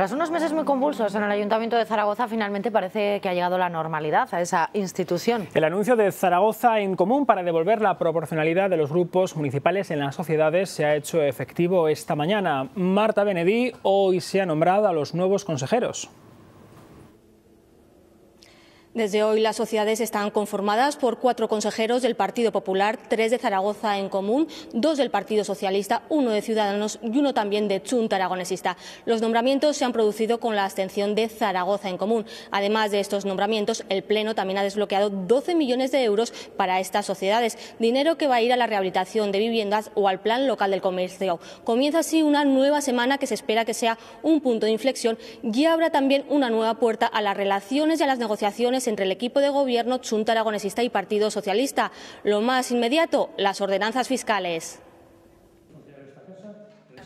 Tras unos meses muy convulsos en el Ayuntamiento de Zaragoza, finalmente parece que ha llegado la normalidad a esa institución. El anuncio de Zaragoza en común para devolver la proporcionalidad de los grupos municipales en las sociedades se ha hecho efectivo esta mañana. Marta Benedí hoy se ha nombrado a los nuevos consejeros. Desde hoy las sociedades están conformadas por cuatro consejeros del Partido Popular, tres de Zaragoza en Común, dos del Partido Socialista, uno de Ciudadanos y uno también de Chunta Aragonesista. Los nombramientos se han producido con la abstención de Zaragoza en Común. Además de estos nombramientos, el Pleno también ha desbloqueado 12 millones de euros para estas sociedades, dinero que va a ir a la rehabilitación de viviendas o al plan local del comercio. Comienza así una nueva semana que se espera que sea un punto de inflexión y abra también una nueva puerta a las relaciones y a las negociaciones entre el equipo de gobierno Chunta Aragonesista y Partido Socialista. Lo más inmediato, las ordenanzas fiscales.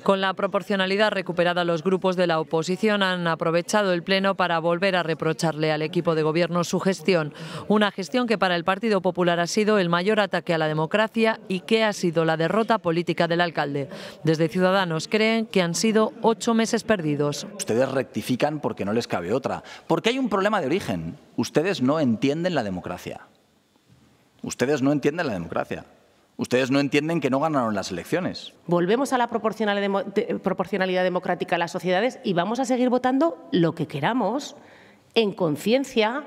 Con la proporcionalidad recuperada, los grupos de la oposición han aprovechado el Pleno para volver a reprocharle al equipo de gobierno su gestión, una gestión que para el Partido Popular ha sido el mayor ataque a la democracia y que ha sido la derrota política del alcalde. Desde Ciudadanos creen que han sido ocho meses perdidos. Ustedes rectifican porque no les cabe otra, porque hay un problema de origen. Ustedes no entienden la democracia. Ustedes no entienden la democracia. Ustedes no entienden que no ganaron las elecciones. Volvemos a la proporcionalidad democrática de las sociedades y vamos a seguir votando lo que queramos en conciencia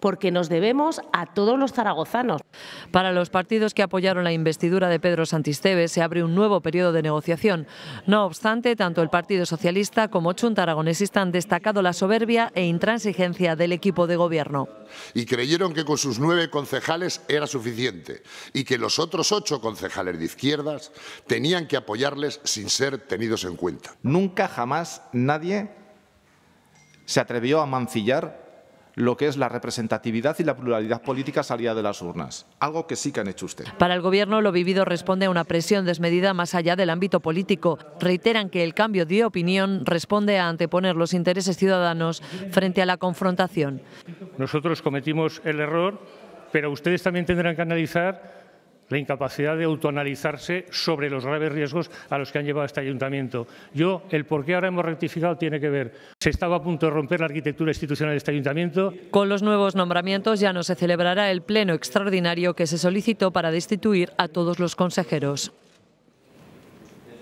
porque nos debemos a todos los zaragozanos. Para los partidos que apoyaron la investidura de Pedro Santisteve se abre un nuevo periodo de negociación. No obstante, tanto el Partido Socialista como Chunta Aragonesista han destacado la soberbia e intransigencia del equipo de gobierno. Y creyeron que con sus nueve concejales era suficiente y que los otros ocho concejales de izquierdas tenían que apoyarles sin ser tenidos en cuenta. Nunca jamás nadie se atrevió a mancillar lo que es la representatividad y la pluralidad política salía de las urnas, algo que sí que han hecho usted. Para el Gobierno, lo vivido responde a una presión desmedida más allá del ámbito político. Reiteran que el cambio de opinión responde a anteponer los intereses ciudadanos frente a la confrontación. Nosotros cometimos el error, pero ustedes también tendrán que analizar la incapacidad de autoanalizarse sobre los graves riesgos a los que han llevado este ayuntamiento. Yo, el por qué ahora hemos rectificado tiene que ver. Se estaba a punto de romper la arquitectura institucional de este ayuntamiento. Con los nuevos nombramientos ya no se celebrará el pleno extraordinario que se solicitó para destituir a todos los consejeros.